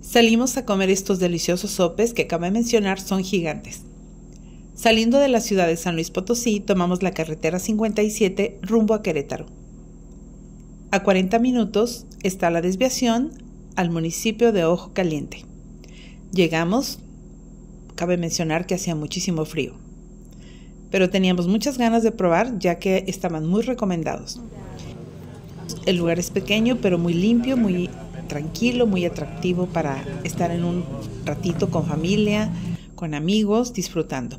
Salimos a comer estos deliciosos sopes que acabo de mencionar, son gigantes. Saliendo de la ciudad de San Luis Potosí, tomamos la carretera 57 rumbo a Querétaro. A 40 minutos está la desviación al municipio de Ojo Caliente. Llegamos, cabe mencionar que hacía muchísimo frío, pero teníamos muchas ganas de probar ya que estaban muy recomendados. El lugar es pequeño pero muy limpio, muy tranquilo, muy atractivo para estar en un ratito con familia, con amigos, disfrutando.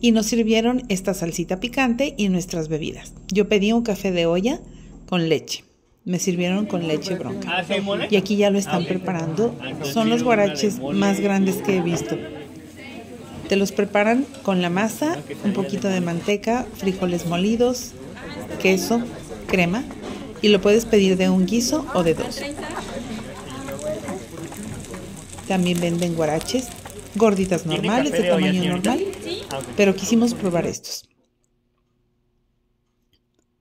Y nos sirvieron esta salsita picante y nuestras bebidas. Yo pedí un café de olla con leche. Me sirvieron con leche bronca. ¿Ah, y aquí ya lo están preparando. Son los guaraches más grandes que he visto. Te los preparan con la masa, un poquito de manteca, frijoles molidos, queso, crema y lo puedes pedir de un guiso o de dos. También venden guaraches, gorditas normales de tamaño normal, ah, pero quisimos probar estos.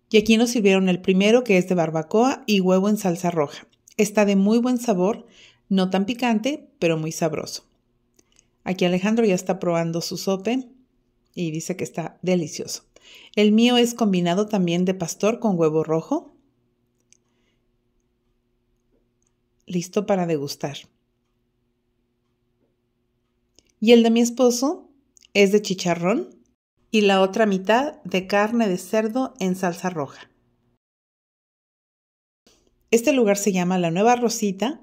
Y aquí nos sirvieron el primero que es de barbacoa y huevo en salsa roja. Está de muy buen sabor, no tan picante, pero muy sabroso. Aquí Alejandro ya está probando su sope y dice que está delicioso. El mío es combinado también de pastor con huevo rojo. Listo para degustar y el de mi esposo es de chicharrón y la otra mitad de carne de cerdo en salsa roja. Este lugar se llama La Nueva Rosita.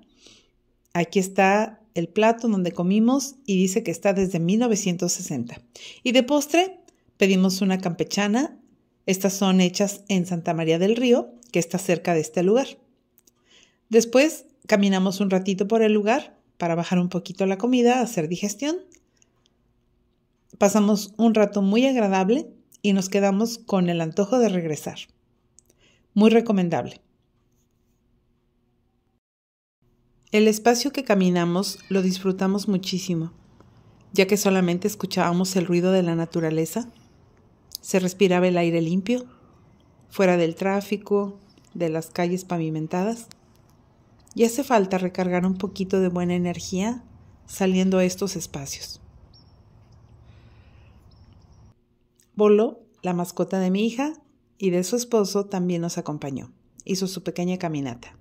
Aquí está el plato donde comimos y dice que está desde 1960. Y de postre pedimos una campechana. Estas son hechas en Santa María del Río, que está cerca de este lugar. Después caminamos un ratito por el lugar para bajar un poquito la comida, hacer digestión. Pasamos un rato muy agradable y nos quedamos con el antojo de regresar. Muy recomendable. El espacio que caminamos lo disfrutamos muchísimo, ya que solamente escuchábamos el ruido de la naturaleza, se respiraba el aire limpio, fuera del tráfico, de las calles pavimentadas y hace falta recargar un poquito de buena energía saliendo a estos espacios. Bolo, la mascota de mi hija, y de su esposo también nos acompañó. Hizo su pequeña caminata.